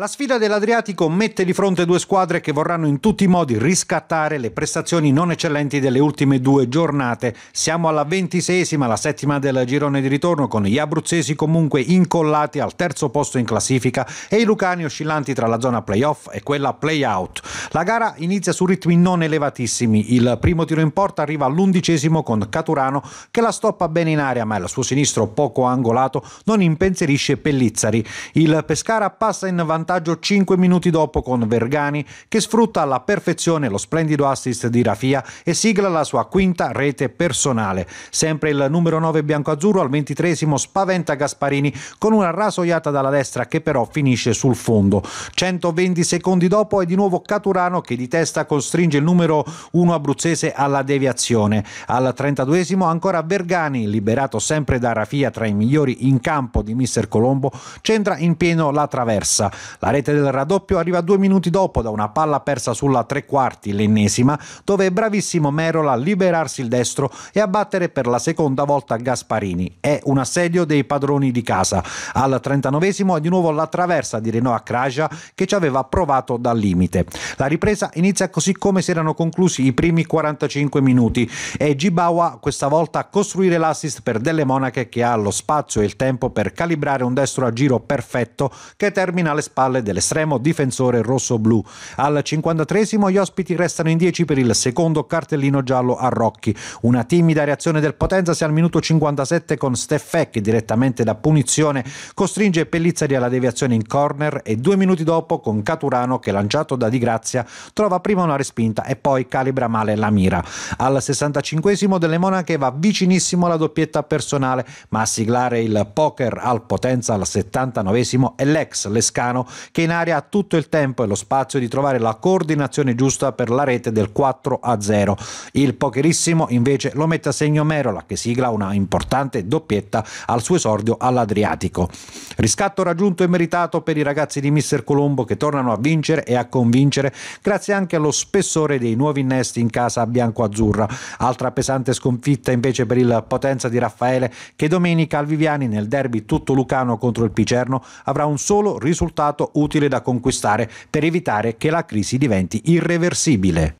La sfida dell'Adriatico mette di fronte due squadre che vorranno in tutti i modi riscattare le prestazioni non eccellenti delle ultime due giornate. Siamo alla ventisesima, la settima del girone di ritorno, con gli abruzzesi comunque incollati al terzo posto in classifica e i lucani oscillanti tra la zona playoff e quella playout. La gara inizia su ritmi non elevatissimi. Il primo tiro in porta arriva all'undicesimo con Caturano che la stoppa bene in aria, ma il suo sinistro poco angolato non impensierisce Pellizzari. Il Pescara passa in vantaggio vantaggio 5 minuti dopo con Vergani che sfrutta alla perfezione lo splendido assist di Rafia e sigla la sua quinta rete personale. Sempre il numero 9 biancoazzurro azzurro al ventitresimo spaventa Gasparini con una rasoiata dalla destra che però finisce sul fondo. 120 secondi dopo è di nuovo Caturano che di testa costringe il numero 1 abruzzese alla deviazione. Al 32esimo ancora Vergani, liberato sempre da Rafia tra i migliori in campo di Mister Colombo, centra in pieno la traversa. La rete del raddoppio arriva due minuti dopo da una palla persa sulla tre quarti, l'ennesima, dove è bravissimo Merola a liberarsi il destro e a battere per la seconda volta Gasparini. È un assedio dei padroni di casa. Al 39esimo è di nuovo la traversa di Renault a Kraja che ci aveva provato dal limite. La ripresa inizia così come si erano conclusi i primi 45 minuti e Gibawa questa volta a costruire l'assist per Delle Monache che ha lo spazio e il tempo per calibrare un destro a giro perfetto che termina alle spalle spalle dell'estremo difensore rosso-blu. Al 53 gli ospiti restano in 10 per il secondo cartellino giallo a Rocchi. Una timida reazione del Potenza al minuto 57 con Steffè che direttamente da punizione costringe Pellizzari alla deviazione in corner e due minuti dopo con Caturano che lanciato da Di Grazia trova prima una respinta e poi calibra male la mira. Al 65 delle Monache va vicinissimo alla doppietta personale ma a siglare il poker al Potenza al 79 è l'ex Lescano che in area ha tutto il tempo e lo spazio di trovare la coordinazione giusta per la rete del 4 a 0. Il pokerissimo invece lo mette a segno Merola che sigla una importante doppietta al suo esordio all'Adriatico. Riscatto raggiunto e meritato per i ragazzi di Mister Colombo che tornano a vincere e a convincere grazie anche allo spessore dei nuovi innesti in casa bianco-azzurra. Altra pesante sconfitta invece per il Potenza di Raffaele che domenica al Viviani nel derby tutto lucano contro il Picerno avrà un solo risultato risultato utile da conquistare per evitare che la crisi diventi irreversibile.